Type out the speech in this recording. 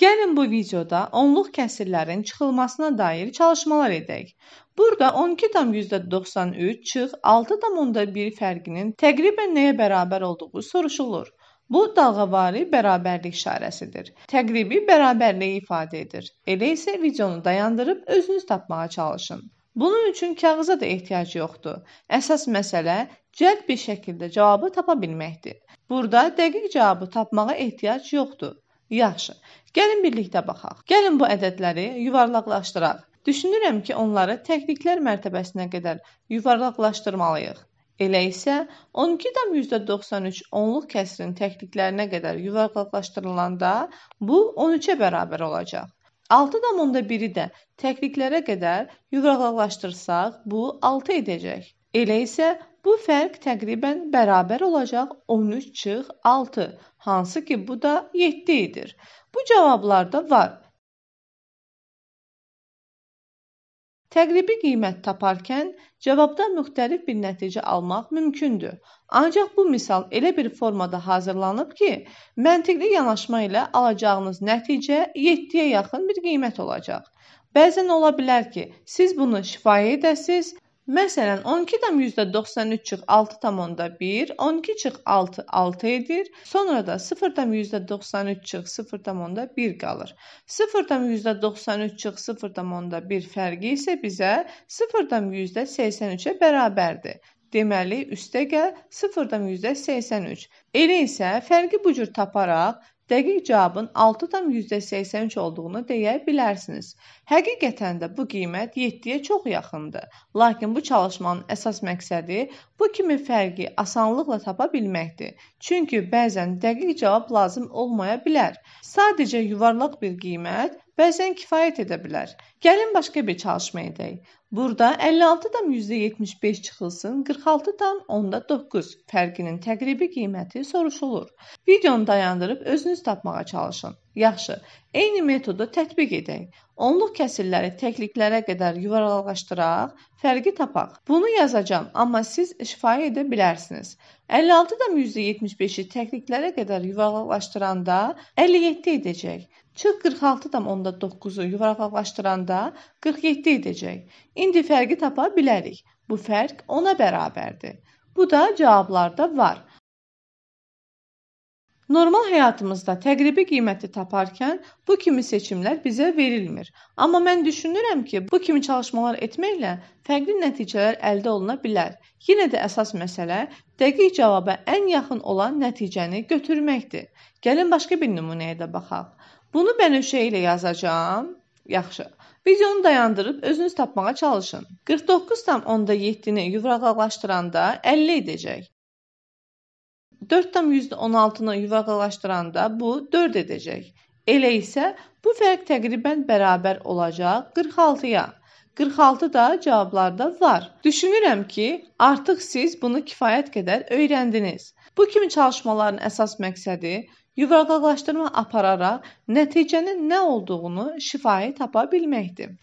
Gəlin bu videoda onluq kəsirlərin çıxılmasına dair çalışmalar edək. Burada 12,93 çıx 6,1 fərqinin təqribən nəyə bərabər olduğu soruşulur. Bu dalğavari bərabərlik işarəsidir. Təqribi bərabərliyi ifadə edir. Elə isə videonu dayandırıb özünüz tapmağa çalışın. Bunun üçün kağıza da ehtiyac yoxdur. Əsas məsələ cəld bir şəkildə cavabı tapa bilməkdir. Burada dəqiq cavabı tapmağa ehtiyac yoxdur. Yaxşı. Gəlin birlikdə baxaq. Gəlin bu ədədləri yuvarlaqlaşdıraq. Düşünürəm ki, onları təkliklər mərtəbəsinə qədər yuvarlaqlaşdırmalıyıq. Elə isə 12,93 onluq kəsirin təkliklərinə qədər yuvarlaqlaşdırılanda bu 13-ə bərabər olacaq. 6,1-i də təkliklərə qədər yuvarlaqlaşdırsaq bu 6 edəcək. Elə isə Bu fərq təqribən bərabər olacaq 13 çıx 6, hansı ki bu da 7 idir. Bu cavablarda var. Təqribi qiymət taparkən cavabdan müxtəlif bir nəticə almaq mümkündür. Ancaq bu misal elə bir formada hazırlanıb ki, məntiqli yanaşma ilə alacağınız nəticə 7-yə yaxın bir qiymət olacaq. Bəzən ola bilər ki, siz bunu şifahi edəsiz, Məsələn, 12-dən %93 çıx 6,1, 12 çıx 6 6 edir. Sonra da 0-dan %93 çıx 0,1 qalır. 0-dan %93 çıx 0,1 fərqi isə bizə 0-dan %83-ə bərabərdir. Deməli, üstə gəl 0-dan %83. Elə isə fərqi bu cür taparaq Dəqiq cavabın 6,83 olduğunu deyə bilərsiniz. Həqiqətən də bu qiymət 7-yə çox yaxındır. Lakin bu çalışmanın əsas məqsədi bu kimi fərqi asanlıqla tapa bilməkdir. Çünki bəzən dəqiq cavab lazım olmaya bilər. Sadəcə yuvarlaq bir qiymət Bəzən kifayət edə bilər. Gəlin başqa bir çalışma edək. Burada 56-dan %75 çıxılsın, 46-dan 10-da 9 fərqinin təqribi qiyməti soruşulur. Videonu dayandırıb özünüz tapmağa çalışın. Yaxşı, eyni metodu tətbiq edək. Onluq kəsirləri təkliklərə qədər yuvarlaqlaşdıraq, fərqi tapaq. Bunu yazacağam, amma siz şifayə edə bilərsiniz. 56-dan %75-i təkliklərə qədər yuvarlaqlaşdıranda 57 edəcək. Çıx 46,9-u yuvarlaqlaşdıranda 47 edəcək. İndi fərqi tapa bilərik. Bu fərq 10-a bərabərdir. Bu da cavablarda var. Normal həyatımızda təqribi qiyməti taparkən bu kimi seçimlər bizə verilmir. Amma mən düşünürəm ki, bu kimi çalışmalar etməklə fərqli nəticələr əldə oluna bilər. Yenə də əsas məsələ dəqiq cavaba ən yaxın olan nəticəni götürməkdir. Gəlin başqa bir nümunəyə də baxaq. Bunu bənövşə ilə yazacağam. Yaxşı. Videonu dayandırıb özünüz tapmağa çalışın. 49,7-ni yuvarlaqlaşdıranda 50 edəcək. 4,16-nı yuvarlaqlaşdıranda bu 4 edəcək. Elə isə bu fərq təqribən bərabər olacaq 46-ya. 46 da cavablarda var. Düşünürəm ki, artıq siz bunu kifayət qədər öyrəndiniz. Bu kimi çalışmaların əsas məqsədi yuvarlaqlaşdırma apararaq nəticənin nə olduğunu şifahi tapa bilməkdir.